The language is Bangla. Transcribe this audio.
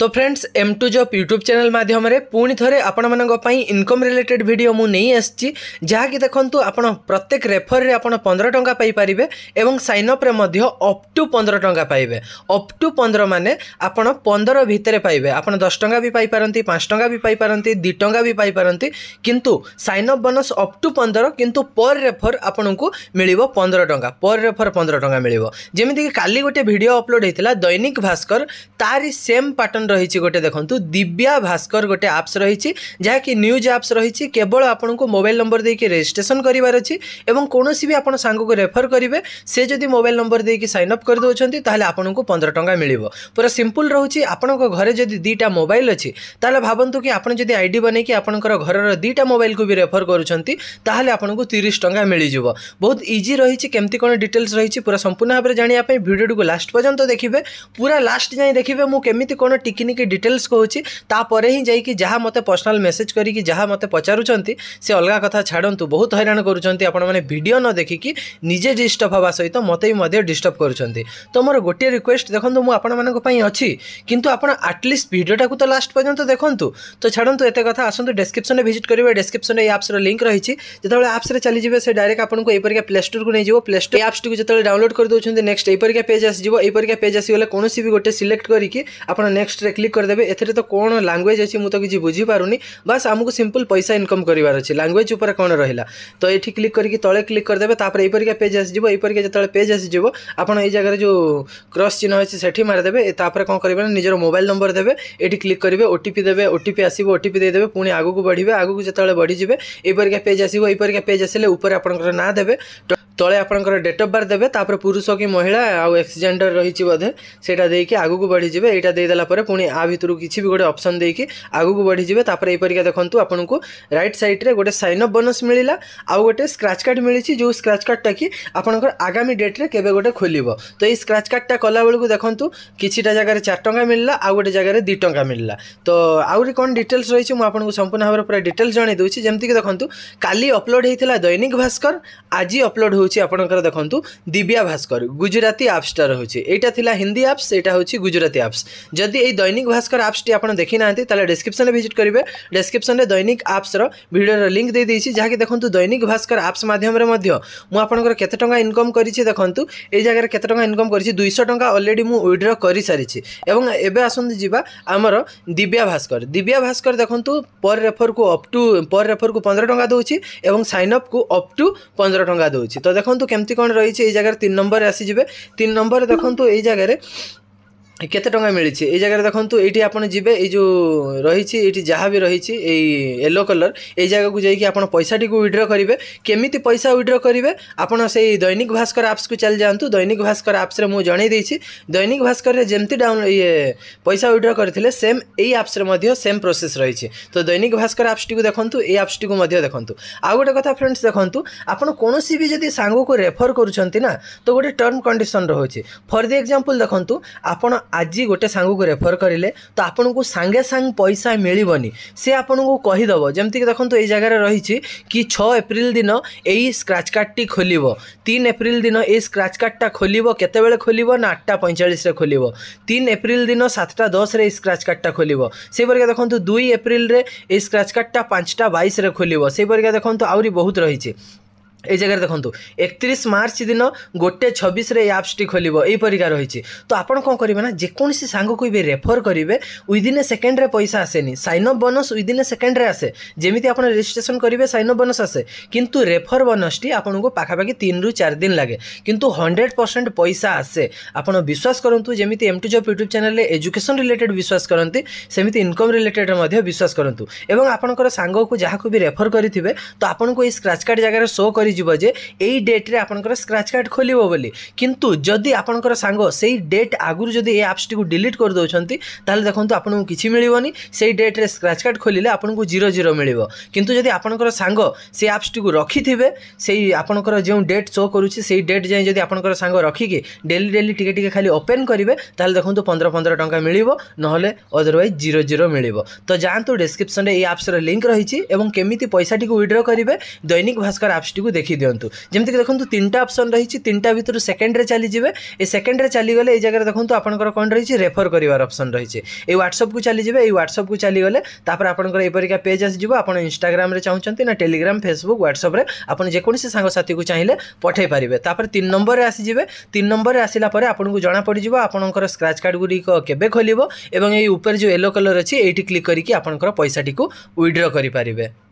তো friends M two job YouTube channel ମାଧ୍ୟମରେ ପୁଣି ଥରେ ଆପଣମାନଙ୍କ ପାଇଁ ଇନକମ୍ ରିଲେଟେଡ୍ ଭିଡ଼ିଓ ମୁଁ ନେଇ ଆସିଛି ଯାହାକି ଦେଖନ୍ତୁ ଆପଣ ପ୍ରତ୍ୟେକ ରେଫର୍ରେ ଆପଣ ପନ୍ଦର ଟଙ୍କା ପାଇପାରିବେ ଏବଂ ସାଇନ୍ଅପ୍ରେ ମଧ୍ୟ ଅପ୍ ଟୁ ପନ୍ଦର ଟଙ୍କା ପାଇବେ ଅପ୍ ଟୁ ପନ୍ଦର ମାନେ ଆପଣ ପନ୍ଦର ଭିତରେ ପାଇବେ ଆପଣ ଦଶ ଟଙ୍କା ବି ପାଇପାରନ୍ତି ପାଞ୍ଚ ଟଙ୍କା ବି ପାଇପାରନ୍ତି ଦୁଇ ଟଙ୍କା ବି ପାଇପାରନ୍ତି କିନ୍ତୁ ସାଇନ୍ଅପ୍ ବୋନସ୍ ଅପ୍ ଟୁ ପନ୍ଦର କିନ୍ତୁ ପର୍ ରେଫର୍ ଆପଣଙ୍କୁ ମିଳିବ ପନ୍ଦର ଟଙ୍କା ପର୍ ରେଫର୍ ପନ୍ଦର ଟଙ୍କା ମିଳିବ ଯେମିତିକି କାଲି ଗୋଟେ ଭିଡ଼ିଓ ଅପଲୋଡ଼ ହେଇଥିଲା ଦୈନିକ ଭାସ୍କର ତାରି ସେମ୍ ପାଟନ অপসন রয়েছে গোটে দেখুন দিব্যা ভাস্কর গোটে আপ্স রয়েছে যা কি নিউজ আপ্স রয়েছে কেবল আপনার মোবাইল নম্বর দিয়ে রেজিষ্ট্রেসন করবার অছি এবং কৌশি বি আপনার সাংকে রেফর করবে সে যদি মোবাইল নম্বর দিয়ে সাইন অপ করে দেওয়া তাহলে আপনার পনেরো টাকা মিলব পুরা সিম্পল রয়েছে আপনার ঘরে যদি দুইটা মোবাইল অছি তাহলে ভাবতু কি আপনার যদি আইডি বনাইকি আপনার ঘরের দুইটা মোবাইল কু বি রেফর করছেন তাহলে আপনার তিরিশ টাকা মিলিযোগ বহুত ইজি রয়েছে কেমতি কোণ ডিটেলস রয়েছে পুরা সম্পূর্ণ ভাবে জাঁয়া ভিডিওটি লাস্ট পর্যন্ত দেখবে পুরা লাস্ট যাই দেখবে মু কেমিতি কোণ ଟିକିନିକି ଡିଟେଲ୍ସ କହୁଛି ତାପରେ ହିଁ ଯାଇକି ଯାହା ମୋତେ ପର୍ସନାଲ୍ ମେସେଜ୍ କରିକି ଯାହା ମୋତେ ପଚାରୁଛନ୍ତି ସେ ଅଲଗା କଥା ଛାଡ଼ନ୍ତୁ ବହୁତ ହଇରାଣ କରୁଛନ୍ତି ଆପଣମାନେ ଭିଡ଼ିଓ ନ ଦେଖିକି ନିଜେ ଡିଷ୍ଟର୍ବ ହେବା ସହିତ ମୋତେ ବି ମଧ୍ୟ ଡିଷ୍ଟର୍ବ କରୁଛନ୍ତି ତ ମୋର ଗୋଟିଏ ରିକ୍ୱେଷ୍ଟ ଦେଖନ୍ତୁ ମୁଁ ଆପଣମାନଙ୍କ ପାଇଁ ଅଛି କିନ୍ତୁ ଆପଣ ଆଟଲିଷ୍ଟ ଭିଡ଼ିଓଟାକୁ ତ ଲାଷ୍ଟ ପର୍ଯ୍ୟନ୍ତ ଦେଖନ୍ତୁ ତ ଛାଡ଼ନ୍ତୁ ଏତେ କଥା ଆସନ୍ତୁ ଡେସ୍କ୍ରିପସନରେ ଭିଜିଟ୍ କରିବେ ଡେସ୍କ୍ରିପସନରେ ଏଇ ଆପ୍ସର ଲିଙ୍କ୍ ରହିଛି ଯେତେବେଳେ ଆପ୍ସରେ ଚାଲିଯିବେ ସେ ଡାଇରେକ୍ଟ ଆପଣଙ୍କୁ ଏହିପରିକା ପ୍ଲେ ଷ୍ଟୋରକୁ ନେଇଯିବ ପ୍ଲେ ଷ୍ଟୋର ଏ ଆପ୍ସଟିକୁ ଯେତେବେଳେ ଡାଉନଲୋଡ଼ କରିଦେଉଛନ୍ତି ନେକ୍ସଟ ଏହିପରିକା ପେଜ୍ ଆସିଯିବ ଏହିପରିକା ପେଜ୍ ଆସିଗଲେ କୌଣସି ବି ଗୋଟେ ସିଲେକ୍ଟ କରିକି ଆପଣ ନେକ୍ସଟ ନେକ୍ସଟ୍ରେ କ୍ଲିକ୍ କରିଦେବେ ଏଥିରେ ତ କ'ଣ ଲାଙ୍ଗୁଏଜ୍ ଅଛି ମୁଁ ତ କିଛି ବୁଝିପାରୁନି ବାସ୍ ଆମକୁ ସିମ୍ପଲ୍ ପଇସା ଇନକମ୍ କରିବାର ଅଛି ଲାଙ୍ଗୁଏଜ୍ ଉପରେ କ'ଣ ରହିଲା ତ ଏଠି କ୍ଲିକ୍ କରିକି ତଳେ କ୍ଲିକ୍ କରିଦେବେ ତାପରେ ଏହିପରିକା ପେଜ୍ ଆସିଯିବ ଏହିପରିକା ଯେତେବେଳେ ପେଜ୍ ଆସିଯିବ ଆପଣ ଏଇ ଜାଗାରେ ଯେଉଁ କ୍ରସ୍ ଚିହ୍ନ ଅଛି ସେଠି ମାରିଦେବେ ତାପରେ କ'ଣ କରିବେ ନା ନିଜର ମୋବାଇଲ୍ ନମ୍ବର ଦେବେ ଏଠି କ୍ଲିକ୍ କରିବେ ଓ ଟି ପି ଦେବେ ଓ ଟି ପି ଆସିବ ଓ ଟି ପି ଦେଇଦେବେ ପୁଣି ଆଗକୁ ବଢ଼ିବେ ଆଗକୁ ଯେତେବେଳେ ବଢ଼ିଯିବେ ଏହିପରିକା ପେଜ୍ ଆସିବ ଏହିପରିକା ପେଜ୍ ଆସିଲେ ଉପରେ ଆପଣଙ୍କର ନାଁ ଦେବେ तले आपर डेट अफ बार्थ देते पुरुष कि महिला आउ एक्सजेडर रही बोधे से आगे बढ़ी जाए यहाँ देदेला पुणी आ भितर कि गोटे अप्सन देखिए आगे बढ़ी जाए तापर यहपरिका देखूँ आपको रईट सैड्रे गोटे सैन अफ बोनस मिलला आउ गए स्क्राच कार्ड मिली जो स्क्राच कार्डटा कि आप आगामी डेट्रे के गोटे खोल तो ये स्क्राच कार्डटा कला बेलू देखूँ किटा जगार चार टाँगा मिलला आउ गोटे जगह दुई टा मिलला तो आउरी कौन डिटेल्स रही आपको संपूर्ण भाव में पूरा डिटेल्स जनईदे जमीक देखो काली अपलोड होता है दैनिक भास्कर आज अपलोड हो হচ্ছে আপনার দেখুন দিব্যা ভাস্কর গুজরাটি আপসটা রয়েছে এইটা লা হিন্দি আপস এটা হচ্ছে গুজরাটি আপস যদি এই দৈনিক ভাস্কর আপসটি আপনার দেখি না তাহলে ডেসক্রিপশনে ভিজিট করবে ডেসক্রিপশনে দৈনিক আপসর ভিডিওর লিঙ্ক দিয়ে দিয়েছি যাকে দেখুন দৈনিক ভাস্কর আপস মাধ্যমে মু আপনার কত টাকা ইনকম করেছি দেখুন এই জায়গায় কত টাকা ইনকম করেছি দুইশ টাকা অলরেডি মু উইড্র করে সারিছি এবং এবে আসুন যা আমার দিব্যা ভাস্কর দিব্যা ভাস্কর দেখুন পর রেফর কু অপ টু পর রেফর কু পনেরো টাকা দেছি এবং সাইন অপ কু অপ টু পনেরো টাকা দেছি তো ଦେଖନ୍ତୁ କେମିତି କ'ଣ ରହିଛି ଏଇ ଜାଗାରେ ତିନି ନମ୍ବରରେ ଆସିଯିବେ ତିନି ନମ୍ବରରେ ଦେଖନ୍ତୁ ଏଇ ଜାଗାରେ କେତେ ଟଙ୍କା ମିଳିଛି ଏଇ ଜାଗାରେ ଦେଖନ୍ତୁ ଏଇଠି ଆପଣ ଯିବେ ଏଇ ଯେଉଁ ରହିଛି ଏଇଠି ଯାହା ବି ରହିଛି ଏଇ ୟେଲୋ କଲର୍ ଏଇ ଜାଗାକୁ ଯାଇକି ଆପଣ ପଇସାଟିକୁ ୱିଡ୍ର କରିବେ କେମିତି ପଇସା ୱିଡ୍ର କରିବେ ଆପଣ ସେଇ ଦୈନିକ ଭାସ୍କର ଆପ୍ସକୁ ଚାଲି ଯାଆନ୍ତୁ ଦୈନିକ ଭାସ୍କର ଆପ୍ସରେ ମୁଁ ଜଣାଇ ଦେଇଛି ଦୈନିକ ଭାସ୍କରରେ ଯେମିତି ଡାଉନ୍ ଇଏ ପଇସା ୱିଡ୍ର କରିଥିଲେ ସେମ୍ ଏଇ ଆପ୍ସରେ ମଧ୍ୟ ସେମ୍ ପ୍ରୋସେସ୍ ରହିଛି ତ ଦୈନିକ ଭାସ୍କର ଆପ୍ସଟିକୁ ଦେଖନ୍ତୁ ଏଇ ଆପ୍ସଟିକୁ ମଧ୍ୟ ଦେଖନ୍ତୁ ଆଉ ଗୋଟେ କଥା ଫ୍ରେଣ୍ଡସ୍ ଦେଖନ୍ତୁ ଆପଣ କୌଣସି ବି ଯଦି ସାଙ୍ଗକୁ ରେଫର୍ କରୁଛନ୍ତି ନା ତ ଗୋଟେ ଟର୍ମ କଣ୍ଡିସନ୍ ରହୁଛି ଫର୍ ଦି ଏକ୍ଜାମ୍ପଲ୍ ଦେଖନ୍ତୁ ଆପଣ ଆଜି ଗୋଟେ ସାଙ୍ଗକୁ ରେଫର୍ କରିଲେ ତ ଆପଣଙ୍କୁ ସାଙ୍ଗେ ସାଙ୍ଗେ ପଇସା ମିଳିବନି ସେ ଆପଣଙ୍କୁ କହିଦେବ ଯେମିତିକି ଦେଖନ୍ତୁ ଏଇ ଜାଗାରେ ରହିଛି କି ଛଅ ଏପ୍ରିଲ ଦିନ ଏଇ ସ୍କ୍ରାଚ୍ କାର୍ଡ଼ଟି ଖୋଲିବ ତିନି ଏପ୍ରିଲ ଦିନ ଏଇ ସ୍କ୍ରାଚ୍ କାର୍ଡ଼ଟା ଖୋଲିବ କେତେବେଳେ ଖୋଲିବ ନା ଆଠଟା ପଇଁଚାଳିଶରେ ଖୋଲିବ ତିନି ଏପ୍ରିଲ ଦିନ ସାତଟା ଦଶରେ ଏଇ ସ୍କ୍ରାଚ୍ କାର୍ଡ଼ଟା ଖୋଲିବ ସେହିପରିକା ଦେଖନ୍ତୁ ଦୁଇ ଏପ୍ରିଲରେ ଏଇ ସ୍କ୍ରାଚ୍ କାର୍ଡ଼ଟା ପାଞ୍ଚଟା ବାଇଶରେ ଖୋଲିବ ସେହିପରିକା ଦେଖନ୍ତୁ ଆହୁରି ବହୁତ ରହିଛି এই জায়গায় দেখুন একত্রিশ মার্চ দিন গোটে ছবিশে এই আପ୍ସটি খোলিব এইপরিকা রয়েছে তো আপনার কম করবে না যেকোন সাংগকে বি রেফর করবে উইদিন এ সেকেন্ডে পয়সা আসে নি sign up bonus within a সেকেন্ডে আসে যেমি আপনার রেজিষ্ট্রেসন করবে সাইন অফ বোনস আসে কিন্তু রেফর বোনসটি আপনার পাখাপাখি তিন রু চার দিন লাগে কিন্তু হন্ড্রেড পরসেন্ট পয়সা আসে আপনার বিশ্বাস করতু যেমি এম টু জব ইউট্যুব চ্যানেলে এজুকেশন রিলেটেড বিশ্বাস করতে সেমি ইনকম রিলেটেড ମଧ୍ୟ ବିଶ୍ୱାସ କରନ୍ତୁ ଏବଂ ଆପଣଙ୍କର ସାଙ୍ଗକୁ ଯାହାକୁ ବି ରେଫର୍ କରିଥିବେ ତ ଆପଣଙ୍କୁ ଏଇ ସ୍କ୍ରାଚ୍ କାର୍ଡ଼ ଜାଗାରେ ଶୋ ପଡ଼ିଯିବ ଯେ ଏଇ ଡେଟ୍ରେ ଆପଣଙ୍କର ସ୍କ୍ରାଚ୍ କାର୍ଡ଼ ଖୋଲିବ ବୋଲି କିନ୍ତୁ ଯଦି ଆପଣଙ୍କର ସାଙ୍ଗ ସେଇ ଡେଟ୍ ଆଗରୁ ଯଦି ଏ ଆପ୍ସଟିକୁ ଡିଲିଟ୍ କରିଦେଉଛନ୍ତି ତାହେଲେ ଦେଖନ୍ତୁ ଆପଣଙ୍କୁ କିଛି ମିଳିବନି ସେଇ ଡେଟ୍ରେ ସ୍କ୍ରାଚ୍ କାର୍ଡ଼ ଖୋଲିଲେ ଆପଣଙ୍କୁ ଜିରୋ ଜିରୋ ମିଳିବ କିନ୍ତୁ ଯଦି ଆପଣଙ୍କର ସାଙ୍ଗ ସେ ଆପ୍ସଟିକୁ ରଖିଥିବେ ସେଇ ଆପଣଙ୍କର ଯେଉଁ ଡେଟ୍ ସୋ କରୁଛି ସେଇ ଡେଟ୍ ଯାଏଁ ଯଦି ଆପଣଙ୍କର ସାଙ୍ଗ ରଖିକି ଡେଲି ଡେଲି ଟିକେ ଟିକେ ଖାଲି ଓପେନ୍ କରିବେ ତାହେଲେ ଦେଖନ୍ତୁ ପନ୍ଦର ପନ୍ଦର ଟଙ୍କା ମିଳିବ ନହେଲେ ଅଦରୱାଇଜ୍ ଜିରୋ ଜିରୋ ମିଳିବ ତ ଯାଆନ୍ତୁ ଡେସ୍କ୍ରିପ୍ସନ୍ରେ ଏଇ ଆପ୍ସର ଲିଙ୍କ୍ ରହିଛି ଏବଂ କେମିତି ପଇସାଟିକୁ ୱିଡ୍ର କରିବେ ଦୈନିକ ଭାସ୍କର ଆପ୍ସଟିକୁ ଦେଖ দেখি দিও যেমিতিকি দেখুন তিনটা অপসন রয়েছে তিনটা ভিতর সেকেন্ডে চালিযে এই সেকেন্ডে চালিগলে এই জায়গায় দেখুন আপনার কম রয়েছে রেফর করার অপসন রয়েছে এই হোয়াটসঅপ কু চালিযে এই হোয়াটসঅপ কু চালিগলে তাপরে আপনার এইপরিকা পেজ আসিযোগ আপনার ইনস্টাগ্রামে চাহুন না টেলিগ্রাম ফেসবুক হোয়াটসঅপে আপনার যেকোন সাংসাথী চাইলে পঠাই পারে তাপরে তিন নম্বরের আসিযে তিন নম্বরের আসিলা পরে আপনার জনা পড়িযোগ আপনার স্ক্রাচ কার্ড গুড়ি কেবে খোল এবং এই উপরে যে ୟେଲୋ କଲର୍ ଅଛି ଏଇଠି କ୍ଲିକ୍ କରିକି ଆପଣଙ୍କର ପଇସାଟିକୁ ୱିଡ୍ର କରିପାରିବେ